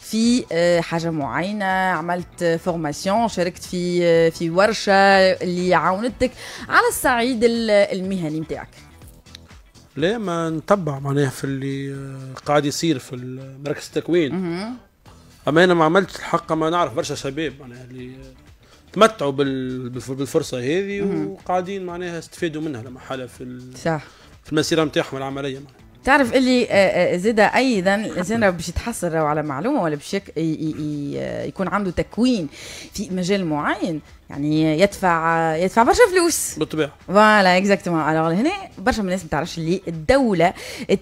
في آه، حاجه معينه عملت فورماسيون شاركت في آه، في ورشه اللي عاونتك على الصعيد المهني نتاعك لا ما نتبع معناها في اللي آه، قاعد يصير في مركز التكوين اما انا ما عملتش الحق ما نعرف برشا شباب معناها اللي تمتعوا بالفرصه هذه وقاعدين معناها استفادوا منها لما حاله في صح في المسيره نتاعهم العمليه معناها تعرف اللي آه، آه، زاد ايضا الانسان باش يتحصل على معلومه ولا باش يكون عنده تكوين في مجال معين يعني يدفع يدفع برشا فلوس بالطبيعه فوالا اكزاكتومون الوغ هنا برشا من الناس ما تعرفش اللي الدوله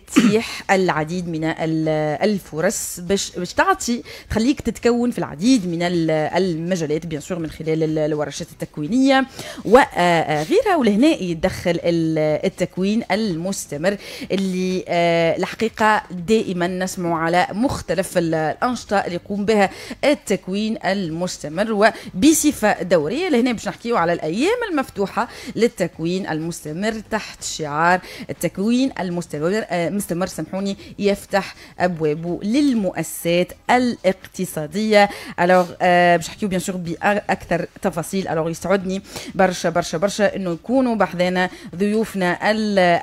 تتيح العديد من الفرص باش باش تعطي تخليك تتكون في العديد من المجالات بيان سور من خلال الورشات التكوينيه وغيرها آه، آه، ولهنا يدخل التكوين المستمر اللي آه، الحقيقه دائما نسمع على مختلف الانشطه اللي يقوم بها التكوين المستمر وبصفه دوريه اللي لهنا باش نحكيو على الايام المفتوحه للتكوين المستمر تحت شعار التكوين المستمر آه، مستمر سامحوني يفتح ابوابه للمؤسسات الاقتصاديه الوغ آه، باش نحكيو بيان سور باكثر تفاصيل الوغ يسعدني برشا برشا برشا انه يكونوا بحذانا ضيوفنا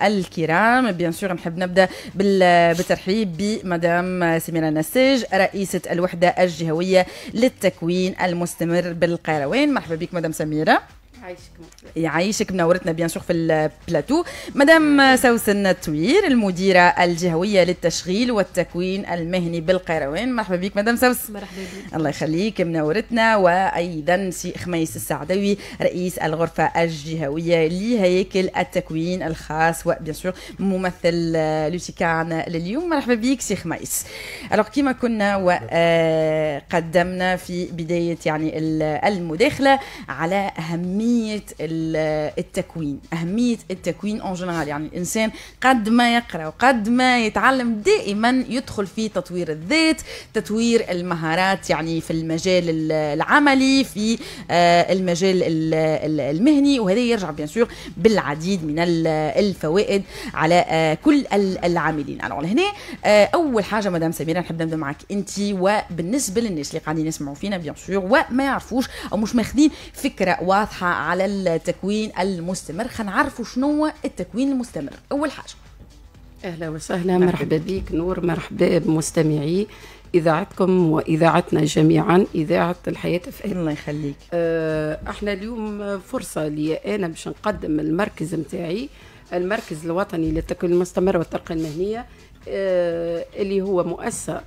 الكرام بيان سور نحب نبدا بالترحيب بمدام سميره نساج رئيسه الوحده الجهويه للتكوين المستمر بالقيروان مرحبا avec Madame Samira. يعيشك يعيشك منورتنا بيان سور في البلاتو مدام سوسن التوير المديره الجهويه للتشغيل والتكوين المهني بالقيروان مرحبا بك مدام سوسن مرحبا بك الله يخليك منورتنا وايضا سي خميس السعدوي رئيس الغرفه الجهويه لهيكل التكوين الخاص وبيان سور ممثل آه، لوتيكان لليوم مرحبا بك سي خميس الوغ كيما كنا وقدمنا آه، في بدايه يعني المداخله على اهميه اهميه التكوين اهميه التكوين اون جنرال يعني الانسان قد ما يقرا وقد ما يتعلم دائما يدخل في تطوير الذات تطوير المهارات يعني في المجال العملي في آه، المجال المهني وهذا يرجع بيان سور بالعديد من الفوائد على آه، كل العاملين على هنا آه، اول حاجه مدام سميره نحب نبدا معك انت وبالنسبه للناس اللي قاعدين يسمعوا فينا بيان سور وما يعرفوش او مش ماخذين فكره واضحه على التكوين المستمر خنعرفوا شنو التكوين المستمر أول حاجة أهلا وسهلا مرحبا بك نور مرحبا بمستمعي اذاعتكم واذاعتنا جميعا اذاعه الحياه في الله يخليك آه احنا اليوم فرصه لي انا باش نقدم المركز نتاعي المركز الوطني للتكوين المستمر والترقيه المهنيه آه اللي هو مؤسسه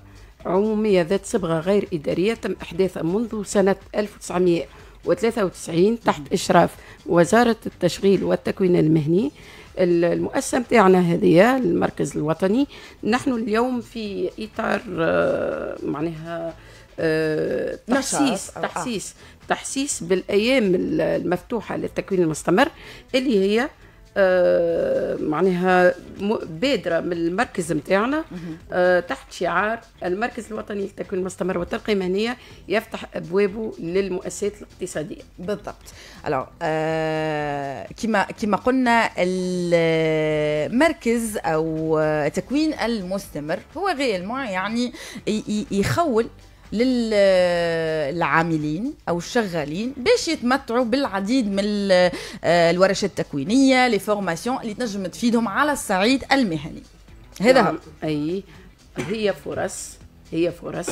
عموميه ذات صبغه غير اداريه تم احداثها منذ سنه 1900 1993 تحت إشراف وزارة التشغيل والتكوين المهني المؤسسة نتاعنا هذه المركز الوطني نحن اليوم في إطار آه، معناها آه، تحسيس آه. تحسيس تحسيس بالأيام المفتوحة للتكوين المستمر اللي هي آه، معناها بادره من المركز نتاعنا آه، تحت شعار المركز الوطني للتكوين المستمر والترقيه المهنيه يفتح ابوابه للمؤسسات الاقتصاديه. بالضبط. الو كما كما قلنا المركز او التكوين آه، المستمر هو غير يعني يخول للعاملين او الشغالين باش يتمتعوا بالعديد من آه، الورشات التكوينيه لي فورماسيون اللي تنجم تفيدهم على الصعيد المهني هذا نعم. هو اي هي فرص هي فرص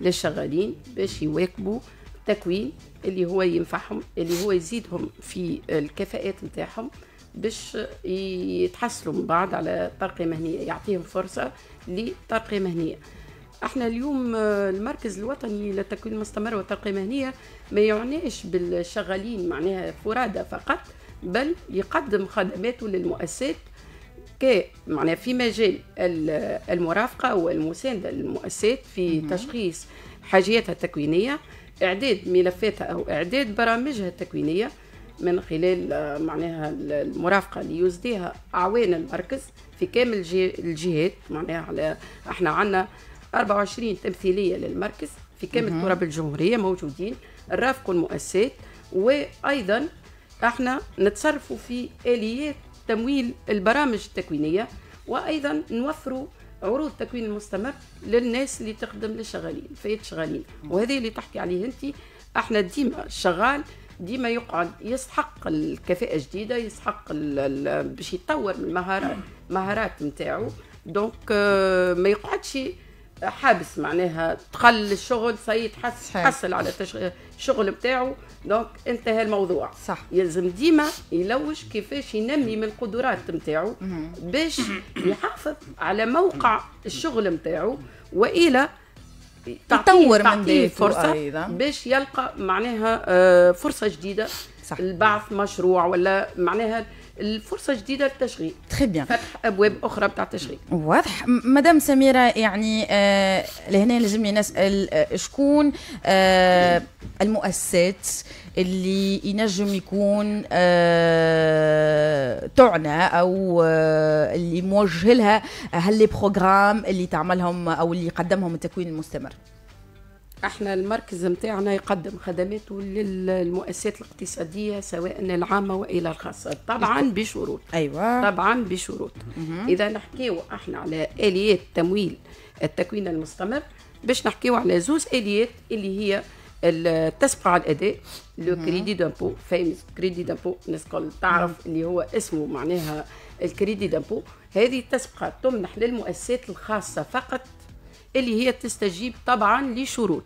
للشغالين باش يواكبوا التكوين اللي هو ينفعهم اللي هو يزيدهم في الكفاءات نتاعهم باش يتحصلوا من بعد على ترقية مهنية يعطيهم فرصة لترقية مهنية احنا اليوم آه، المركز الوطني للتكوين المستمر والترقيه المهنيه ما يعنيش بالشغالين معناها فرادى فقط بل يقدم خدماته للمؤسسات ك معناها في مجال المرافقه والمسانده للمؤسسات في تشخيص حاجياتها التكوينيه اعداد ملفاتها او اعداد برامجها التكوينيه من خلال آه، معناها المرافقه اللي يزديها اعوان المركز في كامل الجهات معناها على احنا عندنا 24 تمثيليه للمركز في كامل تراب الجمهوريه موجودين نرافقوا المؤسسات وايضا احنا نتصرفوا في اليات تمويل البرامج التكوينيه وايضا نوفروا عروض تكوين مستمر للناس اللي تخدم للشغالين فئات شغالين وهذه اللي تحكي عليه انت احنا ديما الشغال ديما يقعد يسحق الكفاءه جديده يسحق باش يطور من المهارات مهارات نتاعو دونك آه، ما يقعدش حابس معناها تقل الشغل سيد حس حصل على الشغل بتاعه دونك انتهى الموضوع صح يلزم ديما يلوش كيفاش ينمي من القدرات نتاعو باش يحافظ على موقع الشغل نتاعو والا تطور من فرصة أيضا. باش يلقى معناها آه، فرصة جديدة صح. البعث مشروع ولا معناها الفرصه جديده للتشغيل تري بيان فتح ابواب اخرى بتاع التشغيل واضح مدام سميره يعني آه لهنا لازم نسال آه شكون آه المؤسسات اللي ينجم يكون آه تعنى او آه اللي موجه لها هل بروغرام اللي تعملهم او اللي قدمهم التكوين المستمر احنا المركز نتاعنا يقدم خدماته للمؤسسات الاقتصاديه سواء العامه والى الخاصه طبعا بشروط ايوه طبعا بشروط اذا نحكيو احنا على اليات تمويل التكوين المستمر باش نحكيو على زوز اليات اللي هي التسبق على الاداء لو كريدي دامبو فيمس كريدي دامبو الناس الكل تعرف اللي هو اسمه معناها الكريدي دامبو هذه التسبقة تمنح للمؤسسات الخاصة فقط اللي هي تستجيب طبعا لشروط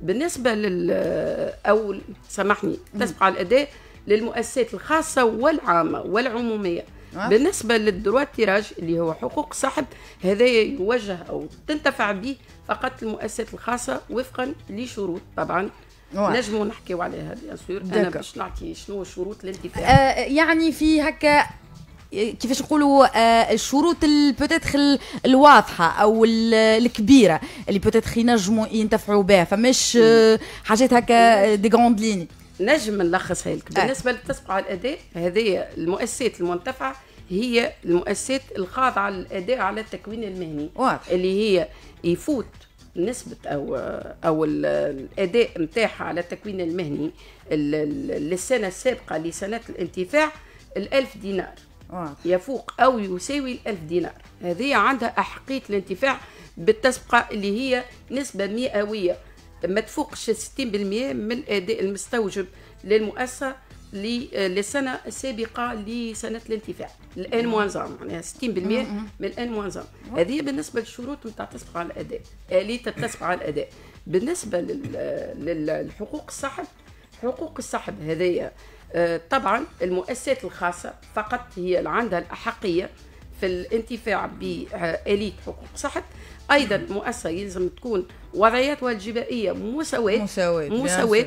بالنسبة لل أو سامحني تسبق على الأداء للمؤسسات الخاصة والعامة والعمومية نعم. بالنسبة للدروات تيراج اللي هو حقوق صاحب هذا يوجه أو تنتفع به فقط المؤسسات الخاصة وفقا لشروط طبعا نعم. نجموا نحكيو عليها بيان سور انا باش نعطي شنو شروط الانتفاع آه يعني في هكا كيفاش نقولوا آه، الشروط بوتيتخ الواضحه او الكبيره اللي بوتيتخ ينجموا ينتفعوا بها فماش آه، حاجات هكا دي غروند ليني نجم نلخصها لك آه. بالنسبه على الاداء هذه المؤسسات المنتفعه هي المؤسسات الخاضعه للاداء على التكوين المهني واضح. اللي هي يفوت نسبة أو أو الأداء نتاعها على التكوين المهني للسنة السابقة لسنة الانتفاع الألف دينار آه. يفوق أو يساوي الألف دينار هذه عندها أحقية الانتفاع بالتسبقة اللي هي نسبة مئوية ما تفوقش 60% من الأداء المستوجب للمؤسسة للسنة السابقة لسنة الانتفاع الان موانزام معناها 60% من الان موانزام هذه بالنسبة للشروط نتاع التسبقة على الأداء آلية التسبق على الأداء بالنسبة للحقوق الصاحب حقوق الصاحب هذه آه، طبعا المؤسسات الخاصة فقط هي اللي عندها الأحقية في الانتفاع بآلية حقوق صحة أيضا مؤسسة يلزم تكون وضعيتها الجبائية مساواة مساواة مساواة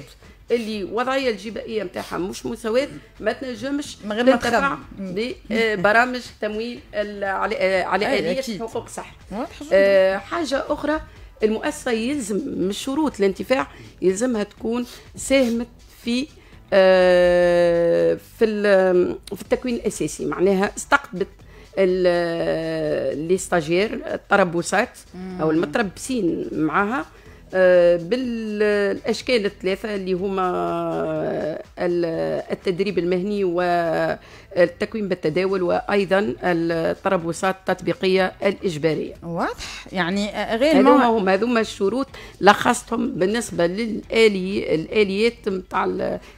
اللي وضعيه الجبائيه نتاعها مش مساواه ما تنجمش تنتفع ببرامج تمويل على آه، على اليه حقوق صحت آه، حاجه اخرى المؤسسه يلزم من شروط الانتفاع يلزمها تكون ساهمت في آه، في في التكوين الاساسي معناها استقطبت لي ستاجير الطربوسات او المتربسين معاها آه، بالاشكال الثلاثه اللي هما التدريب المهني و التكوين بالتداول وايضا التربصات التطبيقيه الاجباريه. واضح يعني غير هذوما هذوما الشروط لخصتهم بالنسبه للالي الاليات نتاع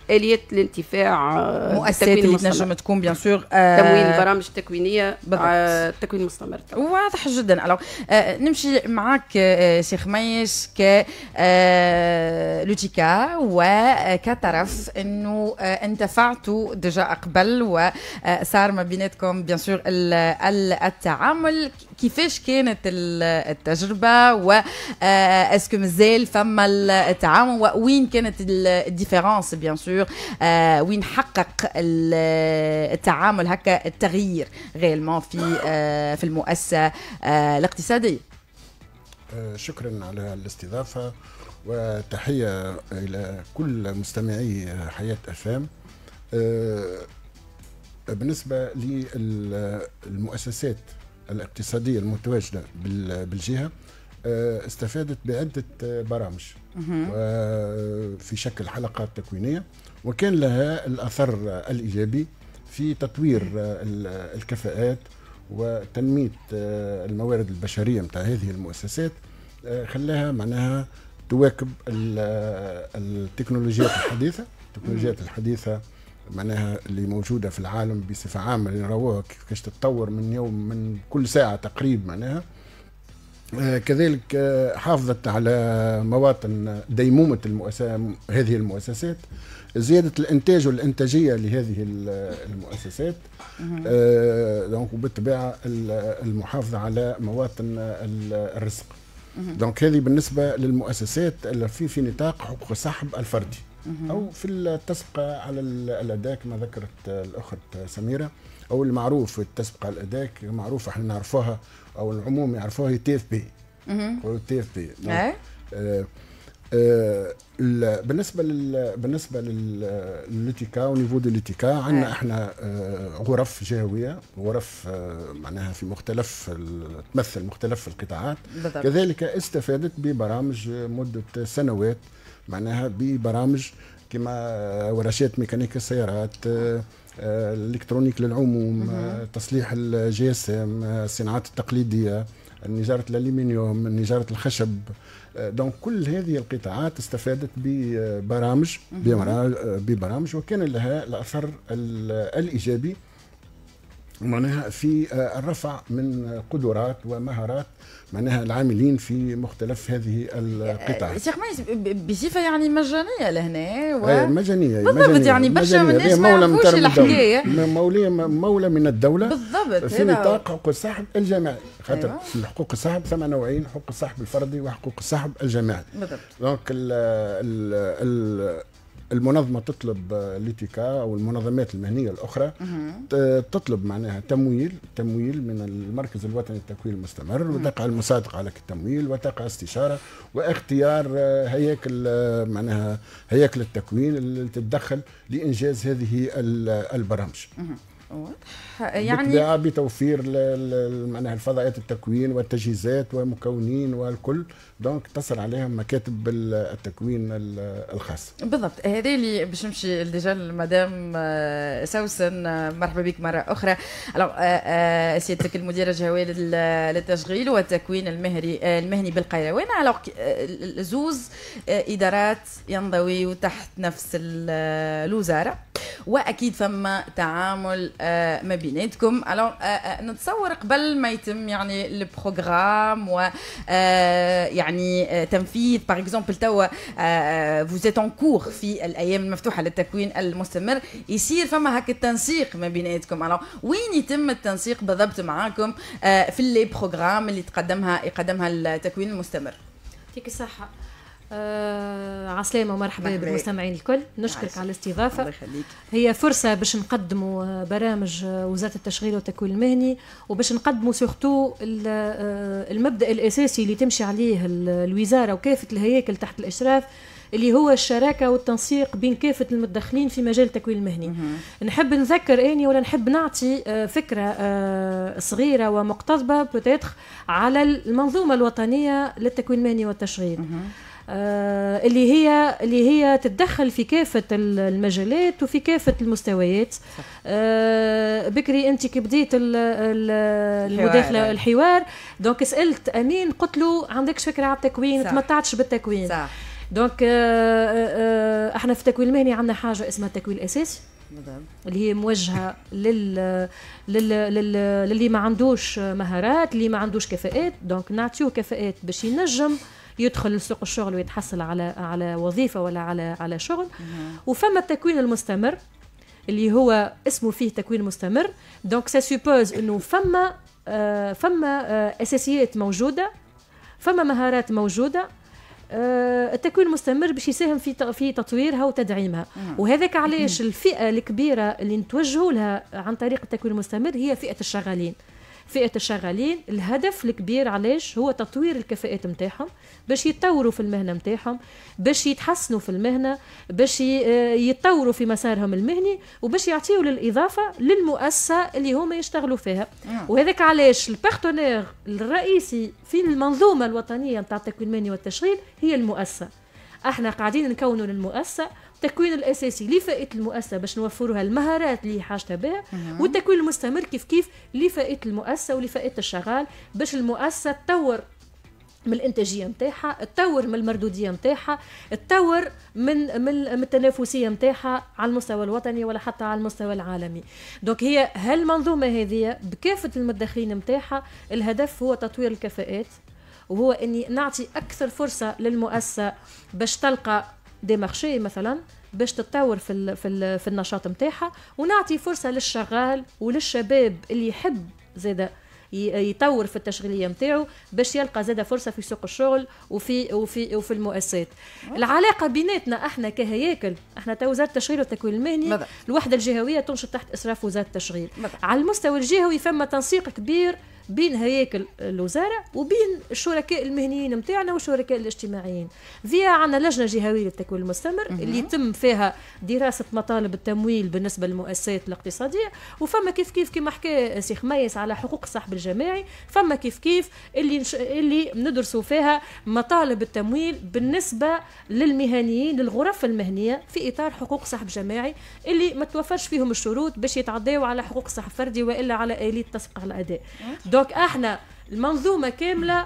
اليات الانتفاع آه، مؤسسات اللي تنجم تكون بيان آه، سور تمويل تموين برامج تكوينيه آه، بالضبط تكوين مستمر. واضح جدا الو نمشي معك سي خميس ك لوتيكا وكطرف انه انتفعتوا ديجا قبل و آه، صار ما بيناتكم بيان سور التعامل كيفاش كانت التجربه و اسكو آه، مازال فما التعاون وين كانت الديفيرونس بيان سور آه، وين حقق التعامل هكا التغيير غيرمون في في المؤسسه الاقتصاديه شكرا على الاستضافه وتحيه الى كل مستمعي حياه افام بالنسبه للمؤسسات الاقتصاديه المتواجده بالجهه آه، استفادت بعدة برامج في شكل حلقات تكوينية وكان لها الأثر الإيجابي في تطوير آه، الكفاءات وتنمية آه، الموارد البشرية متاع هذه المؤسسات خلاها معناها تواكب التكنولوجيات الحديثة التكنولوجيات الحديثة معناها اللي موجوده في العالم بصفه عامه اللي نراوها كيفاش تتطور من يوم من كل ساعه تقريب معناها آه، كذلك آه، حافظت على مواطن ديمومه المؤسسة هذه المؤسسات زياده الانتاج والانتاجيه لهذه المؤسسات آه، دونك وبالطبيعه المحافظه على مواطن الرزق دونك هذه بالنسبه للمؤسسات في في نطاق حقوق السحب الفردي او في التسبقه على الاداء كما ذكرت الاخت سميره او المعروف التسبقه على الاداء معروفه احنا نعرفوها او العموم يعرفوها هي تي اف بي تي اف بي إيه؟ آه، بالنسبه لل بالنسبه للاتيكا ونيفو دي ليتيكا عندنا نعم. احنا آه، غرف جهويه غرف آه، معناها في مختلف تمثل مختلف القطاعات بالضبط. كذلك استفادت ببرامج مده سنوات معناها ببرامج كما ورشات ميكانيكا السيارات الالكترونيك للعموم تصليح الجسم الصناعات التقليديه نجاره الالمنيوم نجاره الخشب دونك كل هذه القطاعات استفادت ببرامج ببرامج وكان لها الاثر الايجابي معناها في آه، الرفع من قدرات ومهارات معناها العاملين في مختلف هذه القطع. آه، شيخ بصفه يعني مجانيه لهنا و... آه، مجانيه بالضبط يعني برشا من الناس ما يعرفوش الحكايه مولى مولى من الدوله بالضبط في نطاق حقوق الصاحب الجماعي خاطر أيوة. في حقوق الصاحب ثم نوعين حقوق الصاحب الفردي وحقوق الصاحب الجماعي. بالضبط. دونك ال ال المنظمه تطلب آه، ليتيكا او المنظمات المهنيه الاخرى تطلب معناها تمويل تمويل من المركز الوطني للتكوين المستمر وتقع المصادقه على التمويل وتقع استشاره واختيار آه، هياكل آه، معناها هياكل التكوين اللي تتدخل لانجاز هذه البرامج يعني بتوفير معناها الفضاءات التكوين والتجهيزات والمكونين والكل دونك تصل عليهم مكاتب التكوين الخاصه بالضبط هذا اللي باش نمشي ديجا المدام آه، سوسن آه، مرحبا بك مره اخرى الو آه، سيادتك المدير الجوي للتشغيل والتكوين المهري المهني بالقيروان الو زوز ادارات ينضويوا تحت نفس الوزاره واكيد فما تعامل آه، ما بيناتكم الو آه، آه، نتصور قبل ما يتم يعني البروغرام و يعني تنفيذ باغ اكزومبل توا فوز اون كور في الايام المفتوحه للتكوين المستمر يصير فما هكا التنسيق ما بيناتكم الو وين يتم التنسيق بالضبط معاكم في لي بروغرام اللي تقدمها يقدمها التكوين المستمر يعطيك الصحه آه عسلامه ومرحبا بالمستمعين الكل نشكرك عايز. على الاستضافه الله يخليك هي فرصه باش نقدموا آه، برامج آه، وزاره التشغيل والتكوين المهني وباش نقدموا سورتو آه، المبدا الاساسي اللي تمشي عليه الوزاره وكافه الهياكل تحت الاشراف اللي هو الشراكه والتنسيق بين كافه المتدخلين في مجال التكوين المهني نحب نذكر اني ولا نحب نعطي فكره صغيره ومقتضبه بتاتخ على المنظومه الوطنيه للتكوين المهني والتشغيل مه. آه، اللي هي اللي هي تتدخل في كافه المجالات وفي كافه المستويات آه، بكري انت كي بديت المداخله الحوار دونك سالت امين قلت له عندكش فكره على التكوين تمتعتش بالتكوين صح. دونك آه، آه، آه، احنا في التكوين المهني عندنا حاجه اسمها التكوين الاساسي نعم. اللي هي موجهه لل... لل... للي ما عندوش مهارات اللي ما عندوش كفاءات دونك نعطيو كفاءات باش ينجم يدخل لسوق الشغل ويتحصل على على وظيفه ولا على على شغل نعم. وفما التكوين المستمر اللي هو اسمه فيه تكوين مستمر دونك سا سوبوز انه فما فما اساسيات موجوده فما مهارات موجوده التكوين آه، المستمر باش يساهم في في تطويرها وتدعيمها نعم. وهذاك علاش الفئه الكبيره اللي نتوجهوا لها عن طريق التكوين المستمر هي فئه الشغالين فئه الشغالين الهدف الكبير علاش هو تطوير الكفاءات نتاعهم باش يتطوروا في المهنه نتاعهم باش يتحسنوا في المهنه باش آه، يتطوروا في مسارهم المهني وباش يعطيوا للاضافه للمؤسسه اللي هما يشتغلوا فيها آه. وهذاك علاش البارتنير الرئيسي في المنظومه الوطنيه نتاع التكوين المهني والتشغيل هي المؤسسه احنا قاعدين نكونوا للمؤسسه التكوين الاساسي لفائده المؤسسه باش نوفروها المهارات اللي حاجتها بها والتكوين المستمر كيف كيف لفائده المؤسسه ولفائده الشغال باش المؤسسه تطور من الانتاجيه نتاعها تطور من المردوديه نتاعها تطور من من التنافسيه نتاعها على المستوى الوطني ولا حتى على المستوى العالمي دونك هي هالمنظومه هذه بكافه المدخلين نتاعها الهدف هو تطوير الكفاءات وهو اني نعطي اكثر فرصه للمؤسسه باش تلقى دي مارشي مثلا باش تتطور في الـ في, الـ في النشاط نتاعها ونعطي فرصه للشغال وللشباب اللي يحب زاده يطور في التشغيليه نتاعو باش يلقى زاده فرصه في سوق الشغل وفي وفي وفي المؤسسات العلاقه بيناتنا احنا كهياكل احنا تو وزاره التشغيل والتكوين المهني الوحده الجهويه تنشط تحت اسراف وزاره التشغيل على المستوى الجهوي فما تنسيق كبير بين هياكل الوزاره وبين الشركاء المهنيين نتاعنا والشركاء الاجتماعيين ذي عندنا لجنه جهويه للتكوين المستمر اللي يتم فيها دراسه مطالب التمويل بالنسبه للمؤسسات الاقتصاديه وفما كيف كيف كما حكى سي خميس على حقوق الصاحب الجماعي فما كيف كيف اللي نش... اللي ندرسوا فيها مطالب التمويل بالنسبه للمهنيين للغرف المهنيه في اطار حقوق صاحب جماعي اللي ما توفرش فيهم الشروط باش يتعداوا على حقوق الصاحب الفردي والا على اليه تسبق الاداء دونك احنا المنظومه كامله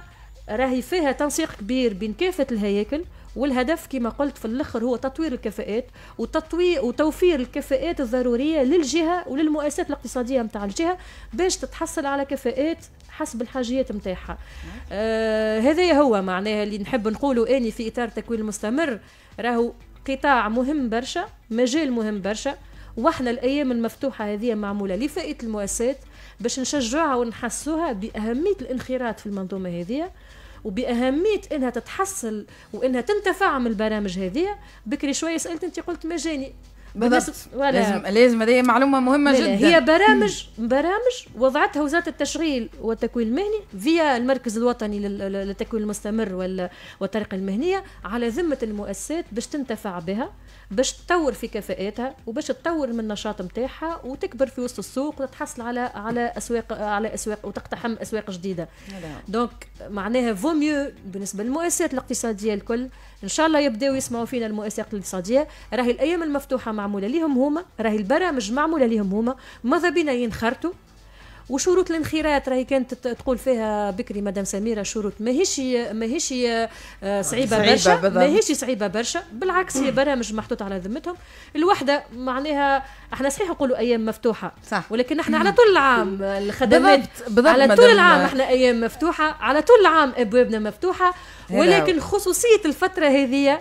راهي فيها تنسيق كبير بين كافه الهياكل والهدف كما قلت في الاخر هو تطوير الكفاءات وتطوير وتوفير الكفاءات الضروريه للجهه وللمؤسسات الاقتصاديه نتاع الجهه باش تتحصل على كفاءات حسب الحاجيات نتاعها نعم. آه هذا هو معناها اللي نحب نقوله اني في اطار التكوين المستمر راهو قطاع مهم برشا مجال مهم برشا واحنا الايام المفتوحه هذه معموله لفائده المؤسسات باش نشجعوها ونحسوها باهميه الانخراط في المنظومه هذه وباهميه انها تتحصل وانها تنتفع من البرامج هذه بكري شويه سالت انت قلت مجاني بالضبط لازم لازم هذه معلومه مهمه جدا هي برامج برامج وضعتها وزاره التشغيل والتكوين المهني فيا المركز الوطني للتكوين المستمر والطريقه المهنيه على ذمه المؤسسات باش تنتفع بها باش تطور في كفاءاتها وباش تطور من النشاط نتاعها وتكبر في وسط السوق وتحصل على على اسواق على اسواق وتقتحم اسواق جديده دونك نعم. معناها فو ميو بالنسبه للمؤسسات الاقتصاديه الكل ان شاء الله يبداو يسمعوا فينا المؤسسات الاقتصاديه راهي الايام المفتوحه معموله ليهم هما راهي البرامج معموله ليهم هما ماذا بينا ينخرطوا وشروط الانخراط راهي كانت تقول فيها بكري مدام سميره شروط ماهيش ماهيش آه، صعيبه برشا ماهيش صعيبه برشا بالعكس هي برامج محطوطه على ذمتهم الوحده معناها احنا صحيح نقولوا ايام مفتوحه صح ولكن احنا على طول العام الخدمات بضبط على طول العام احنا ايام مفتوحه على طول العام ابوابنا مفتوحه ولكن خصوصيه الفتره هذه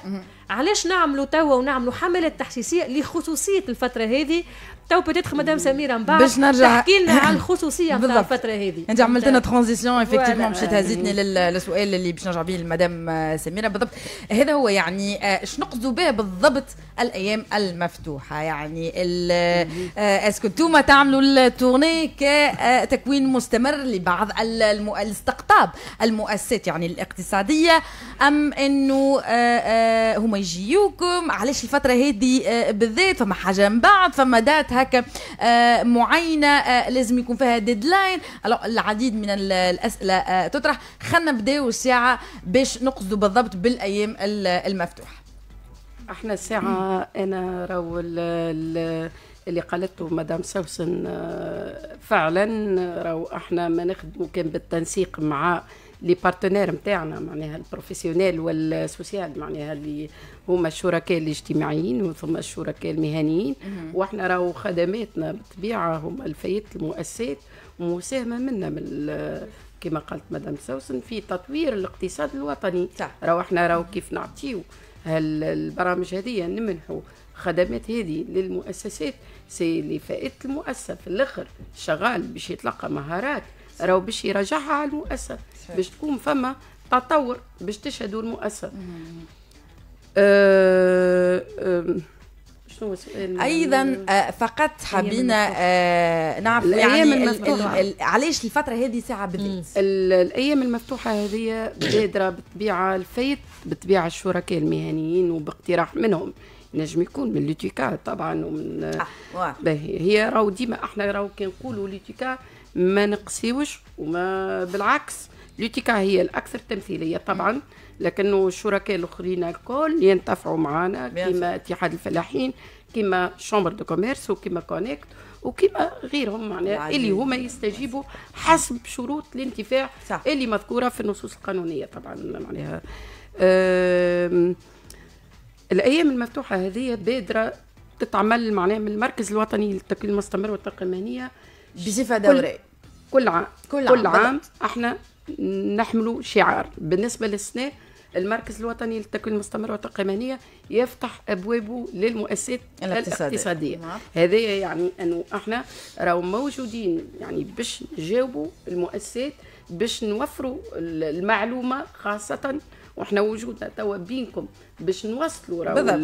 علاش نعملوا توا ونعملوا حملات تحسيسيه لخصوصيه الفتره هذه تو بوتيتر مدام سميره من بعد باش نرجع تحكي لنا على الخصوصيه نتاع الفتره هذه انت عملت لنا ترانزيسيون افكتيفمون مشيت هزيتني للسؤال اللي باش نرجع به لمدام آه، سميره بالضبط هذا هو يعني آه، اش نقصدوا به بالضبط الايام المفتوحه يعني اسكو آه، انتوما تعملوا التورني كتكوين مستمر لبعض الاستقطاب المؤسسات يعني الاقتصاديه ام انه هما يجيوكم علاش الفتره هذه بالذات فما حاجه من بعد فما داتها هكا آه، معينه آه، لازم يكون فيها ديدلاين العديد من الاسئله آه، تطرح خلينا نبداو الساعه باش نقصدوا بالضبط بالايام المفتوحه احنا الساعه انا راهو اللي قالته مدام سوسن فعلا راهو احنا ما نخدموا كان بالتنسيق مع لي بارتنير نتاعنا معناها البروفيسيونيل والسوسيال معناها اللي هما الشركاء الاجتماعيين ثم الشركاء المهنيين واحنا راهو خدماتنا بالطبيعه هما الفيات المؤسسات مساهمه منا من كما قالت مدام سوسن في تطوير الاقتصاد الوطني راهو احنا راهو كيف نعطيو البرامج هذه نمنحو خدمات هذه للمؤسسات سي لفائده المؤسسه في الاخر شغال باش يتلقى مهارات راهو باش يرجعها على المؤسسه باش تكون فما تطور باش تشهدوا المؤسسه آه، آه، آه، ايضا فقط حبينا نعرف الايام يعني المفتوحه علاش الفتره هذه ساعه بالذات الايام المفتوحه هذه بادره بالطبيعه الفيت بالطبيعه الشركاء المهنيين وباقتراح منهم نجم يكون من لوتيكا طبعا ومن آه. هي راهو ديما احنا راهو كي نقولوا لوتيكا ما نقسيوش وما بالعكس لوتيكا هي الاكثر تمثيليه طبعا م. لكنه الشركاء الاخرين الكل ينتفعوا معنا كما اتحاد الفلاحين كما شامبر دو كوميرس وكما كونيكت وكما غيرهم معناها اللي هما يستجيبوا حسب شروط الانتفاع صح. اللي مذكوره في النصوص القانونيه طبعا معناها الايام المفتوحه هذه بادره تتعمل معناها من المركز الوطني للتكوين المستمر المهنيه بصفه دوريه كل, عام كل عام, كل عام, عام احنا نحملوا شعار بالنسبه للسنه المركز الوطني للتكوين المستمر والتقيمانيه يفتح ابوابه للمؤسسات الاقتصاديه نعم. هذا يعني انه احنا راهو موجودين يعني باش نجاوبوا المؤسسات باش نوفروا المعلومه خاصه واحنا وجودنا توا بينكم باش نوصلوا راهو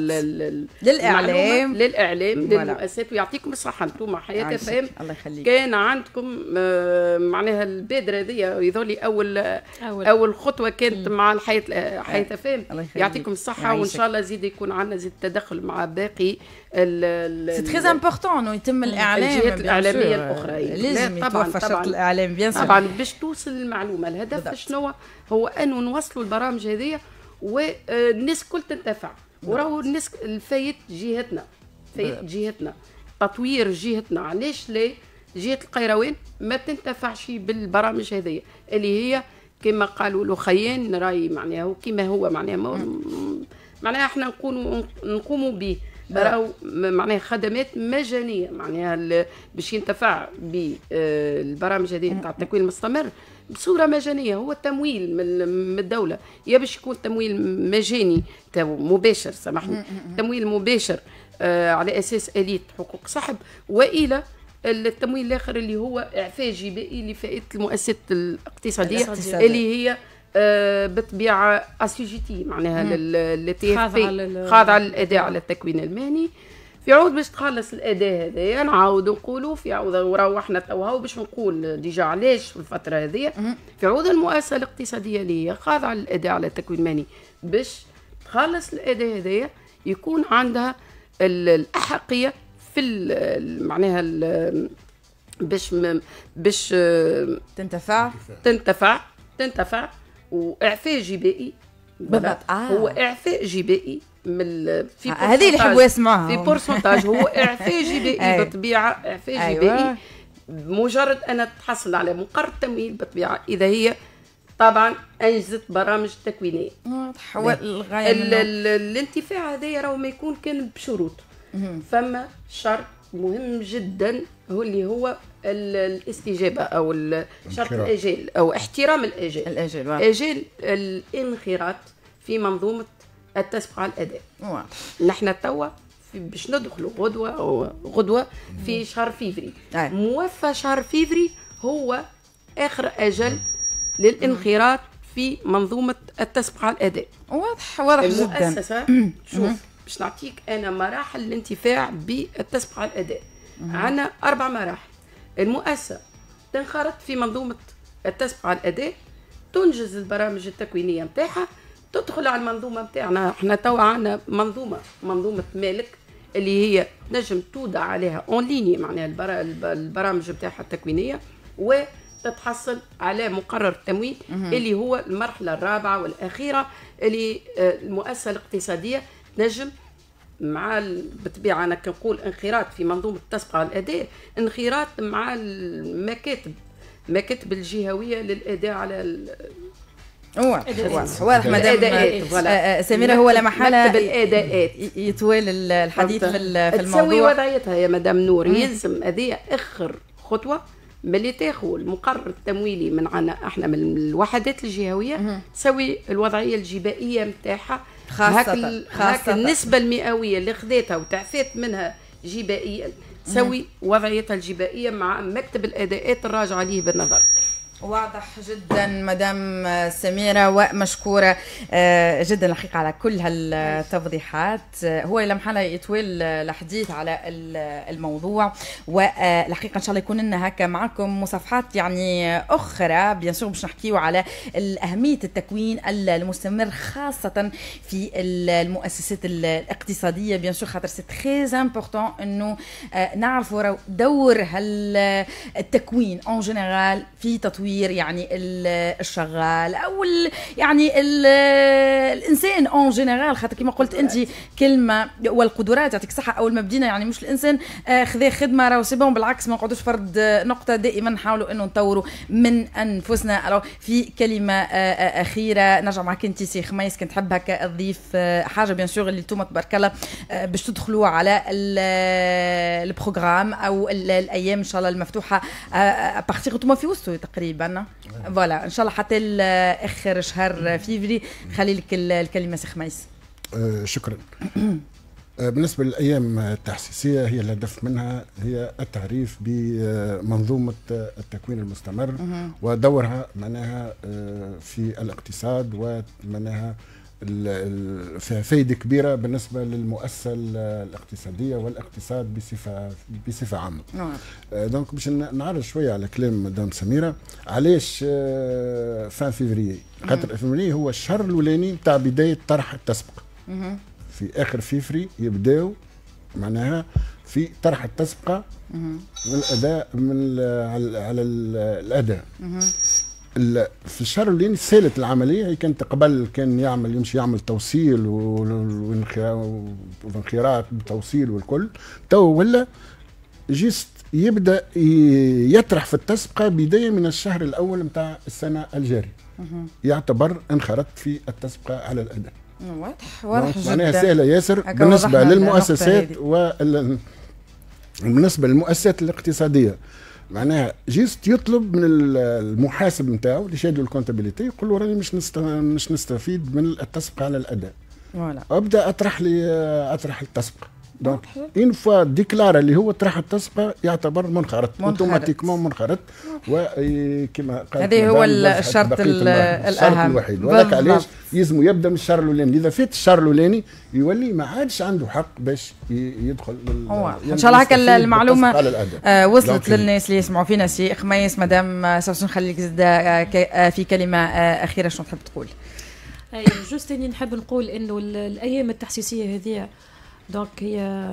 للاعلام للاعلام للمؤسسات ويعطيكم الصحه انتم حياه فهم الله يخليك كان عندكم آه، معناها البادره هذيا يظل اول اول, أول خطوه كانت مع الحياه آه، حياه آه. فهم يعطيكم الصحه وان شاء الله زيد يكون عندنا زيد التدخل مع باقي سي تري امبورتون انه يتم الاعلام الجهات الاعلاميه الاخرى لازم يتوفر شرط الاعلام بيان طبعا باش توصل المعلومه الهدف شنو هو انه نوصلوا البرامج هذه والناس الكل تنتفع نعم. وراهو الناس الفايت جهتنا فايت نعم. جهتنا تطوير جهتنا علاش لا جهه القيروان ما تنتفعش بالبرامج هذيا اللي هي كما قالوا خيان راي معناها كما هو معناها نعم. معناها احنا نكونوا نقوموا به آه. راهو معناها خدمات مجانيه معناها باش ينتفع بالبرامج آه، هذه نتاع التكوين المستمر بصوره مجانيه هو التمويل من الدوله يا باش يكون تمويل مجاني مباشر سامحني تمويل مباشر آه على اساس اليه حقوق صاحب وإلى التمويل الاخر اللي هو اعفاء جبائي لفائده المؤسسات الاقتصاديه اللي هي آه بطبيعه اسيجيتي معناها للتي إيه، خاضعه للاداء على التكوين المهني آه في عود باش تخلص الاداء هذايا نعاود نقولوا في عود وروحنا توا باش نقول ديجا علاش في الفتره هذه في عود المؤسسه الاقتصاديه اللي هي خاضعه للاداء على التكوين المالي باش تخلص الاداء هذايا يكون عندها الاحقيه في معناها باش باش آه، تنتفع تنتفع تنتفع واعفاء جبائي بالضبط آه. هو اعفاء جبائي من في آه، هذه اللي يحبوا يسمعوها في بورسونتاج هو اعفاء جبائي أيوة. بالطبيعه اعفاء جبائي أيوة. مجرد ان تحصل على مقر تمويل بالطبيعه اذا هي طبعا انجزت برامج تكوينيه نعم. الغايه الانتفاع هذا راهو ما يكون كان بشروط فما شرط مهم جدا هو اللي هو الاستجابه او شرط الاجال او احترام الاجال الاجال الانخراط في منظومه التسبق على الاداء نحن توا باش ندخلوا غدوه غدوه في شهر فيفري موفى شهر فيفري هو اخر اجل للانخراط في منظومه التسبق على الاداء واضح واضح المؤسسه شوف باش نعطيك انا مراحل الانتفاع بالتسبق على الاداء عندنا اربع مراحل المؤسسه تنخرط في منظومه التسبق على الاداء تنجز البرامج التكوينيه نتاعها تدخل على المنظومه نتاعنا احنا توا عندنا منظومه منظومه مالك اللي هي نجم تودع عليها اون ليني معناها البرا... البرامج نتاعها التكوينيه وتتحصل على مقرر التمويل اللي هو المرحله الرابعه والاخيره اللي آه، المؤسسه الاقتصاديه نجم مع بالطبيعه انا كنقول انخراط في منظومه التسقع الاداء انخراط مع المكاتب مكاتب الجهويه للاداء على واضح واضح مدام آه، آه، آه، سميره هو لا محاله يطول الحديث في الموضوع تسوي وضعيتها يا مدام نور يلزم هذه اخر خطوه ملي تاخذ المقرر التمويلي من عنا احنا من الوحدات الجهويه تسوي الوضعيه الجبائيه نتاعها خاصه خاصة النسبه المئويه اللي خذيتها وتعفيت منها جبائيا تسوي وضعيتها الجبائيه مع مكتب الاداءات الراجعه ليه بالنظر واضح جدا مدام سميره ومشكوره آه، جدا الحقيقه على كل هالتوضيحات آه، هو لم لنا يطول الحديث على الموضوع والحقيقه آه، ان شاء الله يكون لنا هكا معكم مصافحات يعني اخرى بيان سور باش نحكيو على اهميه التكوين المستمر خاصه في المؤسسات الاقتصاديه بيان سور خاطر سي تري امبورتون انه نعرفوا دور هالتكوين اون جينيرال في تطوير التصوير يعني الشغال او يعني الانسان اون جينيرال خاطر كما قلت انت كلمه والقدرات يعطيك الصحه اول ما بدينا يعني مش الانسان آه، خذا خدمه راهو سي بون بالعكس ما نقعدوش فرد آه، نقطه دائما نحاولوا انه نطوروا من انفسنا في كلمه آه، اخيره نرجع معك انت سي خميس كنت تحب هكا تضيف حاجه بيان سور اللي انتم تبارك الله باش تدخلوا على البروغرام او الايام ان شاء الله المفتوحه بارتيغ انتم في وسطو تقريبا بنا فوالا ان شاء الله حتى اخر شهر فيفري خلي لك الكلمه سي خميس أه، شكرا أه، بالنسبة للأيام التحسيسية هي الهدف منها هي التعريف بمنظومة التكوين المستمر ودورها معناها أه، في الاقتصاد ومعناها فيها فايده كبيره بالنسبه للمؤسسه الاقتصاديه والاقتصاد بصفه بصفه عامه. نعم. آه، دونك باش نعرض شويه على كلام مدام سميره علاش فان آه، فيفري خاطر فيفري هو الشهر الاولاني تاع بدايه طرح التسبقه. في اخر فيفري يبداو معناها في طرح التسبقه من الاداء من على الاداء. في الشهر اللي سالت العمليه هي كانت قبل كان يعمل يمشي يعمل توصيل وانخراط بتوصيل والكل تو ولا جيست يبدا يطرح في التسبقه بدايه من الشهر الاول نتاع السنه الجاريه يعتبر انخرط في التسبقه على الاداء واضح واضح جدا معناها سهله ياسر بالنسبه للمؤسسات وبالنسبه للمؤسسات الاقتصاديه معناها جيست يطلب من المحاسب نتاعو اللي شادو الكونتابيليتي يقول له راني مش نست... مش نستفيد من التسبق على الاداء فوالا ابدا اطرح لي اطرح التسبق دونك اون فوا ديكلار اللي هو طرح التصفه يعتبر منخرط اوتوماتيكمون منخرط وكما قال هذا هو الشرط الاهم الوحيد ولك علاش يلزم يبدا من الشهر الاولاني اذا فات الشهر الاولاني يولي ما عادش عنده حق باش يدخل ان شاء الله هكا المعلومه آه وصلت للناس اللي يسمعوا فينا سي خميس مدام آه، سوسن خليك زاد آه، آه، في كلمه اخيره شنو تحب تقول؟ جوست اني نحب نقول انه الايام التحسيسيه هذه دونك هي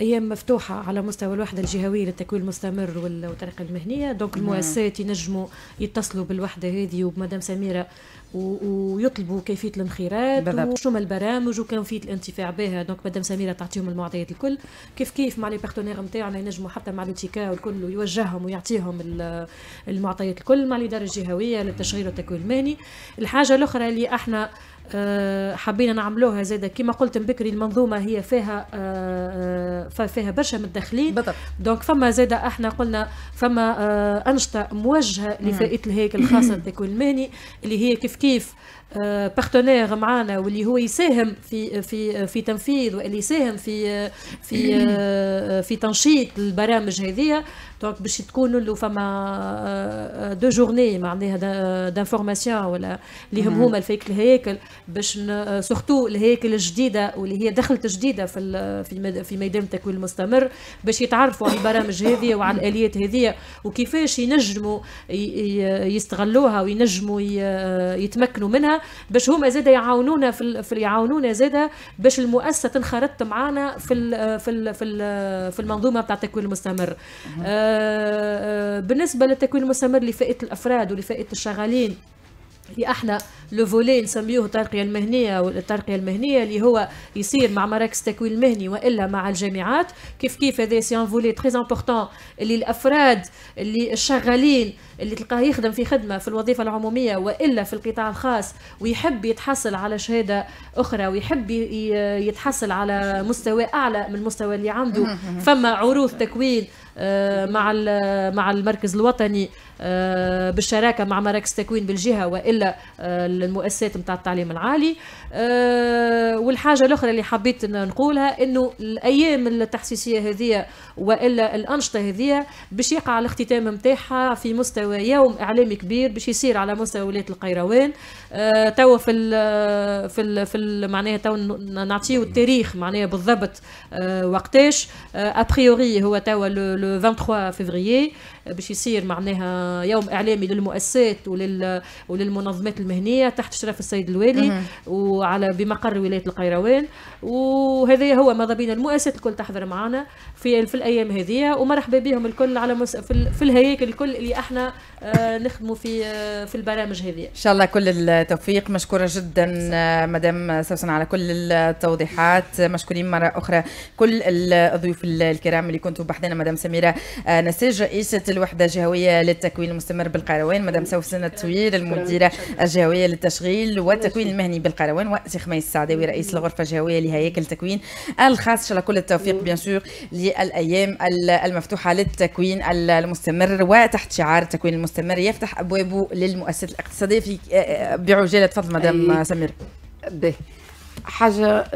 ايام مفتوحه على مستوى الوحده الجهويه للتكوين المستمر والطريقه المهنيه دونك نعم. المؤسسات ينجموا يتصلوا بالوحده هذه وبمدام سميره ويطلبوا كيفيه الانخراط وشو ما البرامج وكيفيه الانتفاع بها دونك مدام سميره تعطيهم المعطيات الكل كيف كيف مع لي بارتنير نتاعنا ينجموا حتى مع لوتيكا والكل ويوجههم ويعطيهم المعطيات الكل مع الاداره الجهويه للتشغيل والتكوين المهني الحاجه الاخرى اللي احنا آه، حبينا نعملوها زاده كما قلت بكري المنظومه هي فيها آه، آه، فيها برشا متدخلين دونك فما زاده احنا قلنا فما انشطه موجهه نعم. لفئه الهيكل الخاصه بالتكوين المهني اللي هي كيف كيف بارتنير معانا واللي هو يساهم في في في تنفيذ واللي يساهم في في في تنشيط البرامج هذه دونك باش تكونوا له فما دو آه، جورني آه، معناها دانفورماسيون ولا اللي هم هما الفيك الهياكل باش سورتو آه، الهياكل الجديده واللي هي دخلت جديده في في في ميدان التكوين المستمر باش يتعرفوا على البرامج هذه وعلى الاليات هذه وكيفاش ينجموا يستغلوها وينجموا يتمكنوا منها باش هما زاده يعاونونا في, يعاونونا زاده باش المؤسسه تنخرط معانا في في في, المنظومه بتاع التكوين المستمر آه، آه، بالنسبه للتكوين المستمر لفئه الافراد ولفئه الشغالين اللي احنا لو فولي نسميوه الترقيه المهنيه والترقيه المهنيه اللي هو يصير مع مراكز التكوين المهني والا مع الجامعات كيف كيف هذا سي ان فولي تري امبورطون اللي الافراد اللي الشغالين اللي تلقاه يخدم في خدمه في الوظيفه العموميه والا في القطاع الخاص ويحب يتحصل على شهاده اخرى ويحب يتحصل على مستوى اعلى من المستوى اللي عنده فما عروض تكوين آه، مع مع المركز الوطني آه، بالشراكه مع مراكز تكوين بالجهه والا المؤسسات آه، نتاع التعليم العالي والحاجه الاخرى اللي حبيت نقولها انه الايام التحسيسيه هذه والا الانشطه هذه باش يقع الاختتام نتاعها في مستوى يوم اعلامي كبير باش يصير على مستوى ولايه القيروان توا في الـ في الـ في معناها تو نعطيو التاريخ معناها بالضبط وقتاش ابريوري هو توا le 23 février باش يصير معناها يوم اعلامي للمؤسسات ولل وللمنظمات المهنيه تحت اشراف السيد الوالي وعلى بمقر ولايه القيروان وهذا هو ماذا بين المؤسسات الكل تحضر معنا في في الايام هذه ومرحبا بهم الكل على مس... في, في الهياكل الكل اللي احنا آه نخدموا في آه في البرامج هذه ان شاء الله كل التوفيق مشكوره جدا آه، مدام سوسن على كل التوضيحات مشكورين مره اخرى كل الضيوف الكرام اللي كنتوا بحضنا مدام سميره آه نساج رئيسه الوحده الجهويه للتكوين المستمر بالقروان مدام سوسن الطويل المديره الجهويه للتشغيل والتكوين المهني بالقروان وسي خميس السعداوي رئيس الغرفه الجهويه لهياكل التكوين الخاص ان شاء الله كل التوفيق بيان سور للايام المفتوحه للتكوين المستمر وتحت شعار التكوين المستمر يفتح ابوابه للمؤسسات الاقتصاديه في آه، آه، بعجاله فضل مدام سمير به حاجه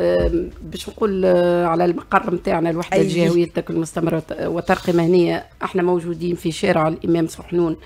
باش نقول آه، على المقر نتاعنا الوحده الجهويه للتكل المستمره والترقيه المهنيه احنا موجودين في شارع الامام صحنون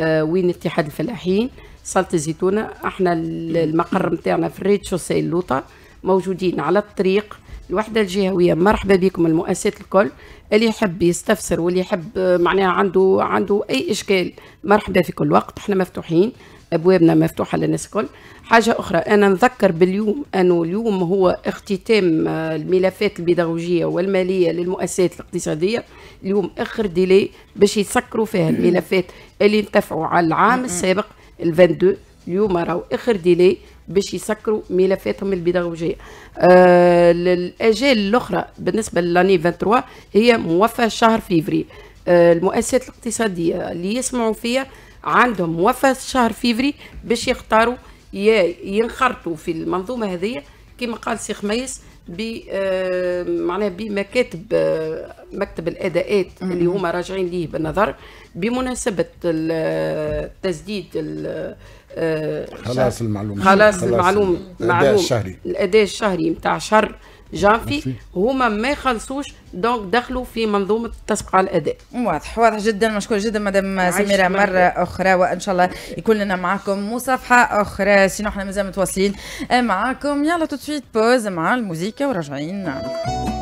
آه، وين اتحاد الفلاحين صاله الزيتونه احنا المقر نتاعنا في الريد شوسي اللوطه موجودين على الطريق الوحدة الجهوية مرحبا بكم المؤسسات الكل اللي يحب يستفسر واللي يحب آه، معناها عنده عنده أي إشكال مرحبا في كل وقت احنا مفتوحين ابوابنا مفتوحه للناس الكل حاجه اخرى انا نذكر باليوم انه اليوم هو اختتام آه، الملفات البيداغوجيه والماليه للمؤسسات الاقتصاديه اليوم اخر ديلي باش يسكروا فيها الملفات اللي انتفعوا على العام السابق ال 22 اليوم راهو اخر ديلي باش يسكروا ملفاتهم البيداغوجيه آه الاجال الاخرى بالنسبه للاني 23 هي موفى شهر فيفري آه المؤسسات الاقتصاديه اللي يسمعوا فيها عندهم وفاة شهر فيفري باش يختاروا ينخرطوا في المنظومه هذية كما قال سي خميس ب آه، معناها بمكاتب آه، مكتب الاداءات اللي هما راجعين ليه بالنظر بمناسبه آه، تسديد خلاص المعلوم خلاص المعلوم الاداء الشهري الاداء الشهري نتاع شهر جانفي هما ما يخلصوش دونك دخلوا في منظومه تسبق على الاداء واضح واضح جدا مشكور جدا مدام سميره مره مرة. اخرى وان شاء الله يكون لنا معاكم مصافحه اخرى سينو احنا مازال متواصلين معاكم يلا توت سويت بوز مع الموزيكا وراجعين